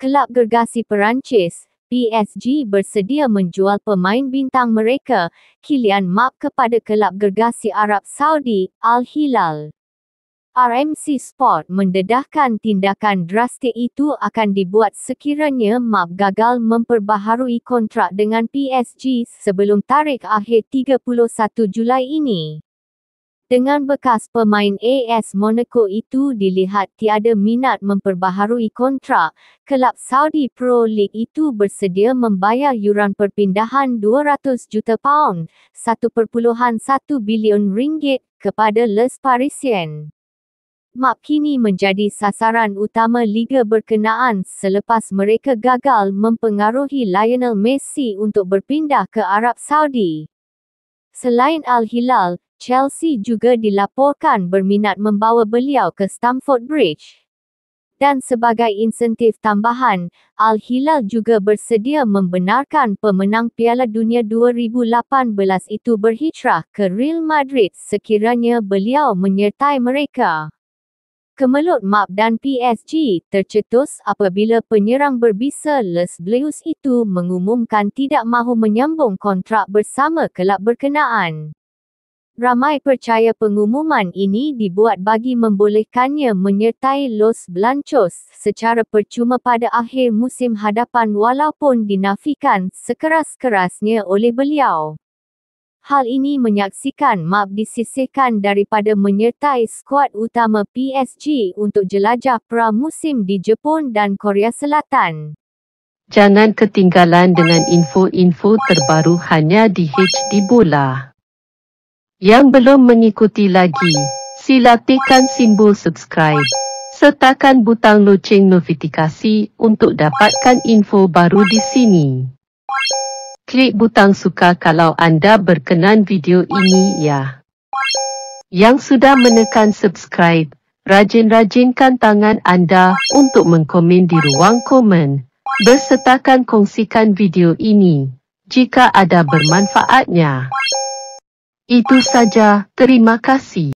Kelab Gergasi Perancis, PSG bersedia menjual pemain bintang mereka, Kylian Mbappe kepada Kelab Gergasi Arab Saudi, Al Hilal. RMC Sport mendedahkan tindakan drastik itu akan dibuat sekiranya Mbappe gagal memperbaharui kontrak dengan PSG sebelum tarikh akhir 31 Julai ini. Dengan bekas pemain AS Monaco itu dilihat tiada minat memperbaharui kontrak, kelab Saudi Pro League itu bersedia membayar yuran perpindahan 200 juta pound, 1.1 bilion ringgit, kepada Les Parisien. Mak kini menjadi sasaran utama Liga berkenaan selepas mereka gagal mempengaruhi Lionel Messi untuk berpindah ke Arab Saudi. Selain Al-Hilal, Chelsea juga dilaporkan berminat membawa beliau ke Stamford Bridge. Dan sebagai insentif tambahan, Al-Hilal juga bersedia membenarkan pemenang Piala Dunia 2018 itu berhijrah ke Real Madrid sekiranya beliau menyertai mereka. Kemelut MAP dan PSG tercetus apabila penyerang berbisa Les Bleus itu mengumumkan tidak mahu menyambung kontrak bersama kelab berkenaan. Ramai percaya pengumuman ini dibuat bagi membolehkannya menyertai Los Blancos secara percuma pada akhir musim hadapan walaupun dinafikan sekeras-kerasnya oleh beliau. Hal ini menyaksikan Mab disisihkan daripada menyertai skuad utama PSG untuk jelajah pramusim di Jepun dan Korea Selatan. Jangan ketinggalan dengan info-info terbaru hanya di HD Bola. Yang belum mengikuti lagi, sila tekan simbol subscribe. Sertakan butang loceng notifikasi untuk dapatkan info baru di sini. Klik butang suka kalau anda berkenan video ini ya. Yang sudah menekan subscribe, rajin-rajinkan tangan anda untuk mengkomen di ruang komen. Bersertakan kongsikan video ini jika ada bermanfaatnya. Itu saja, terima kasih.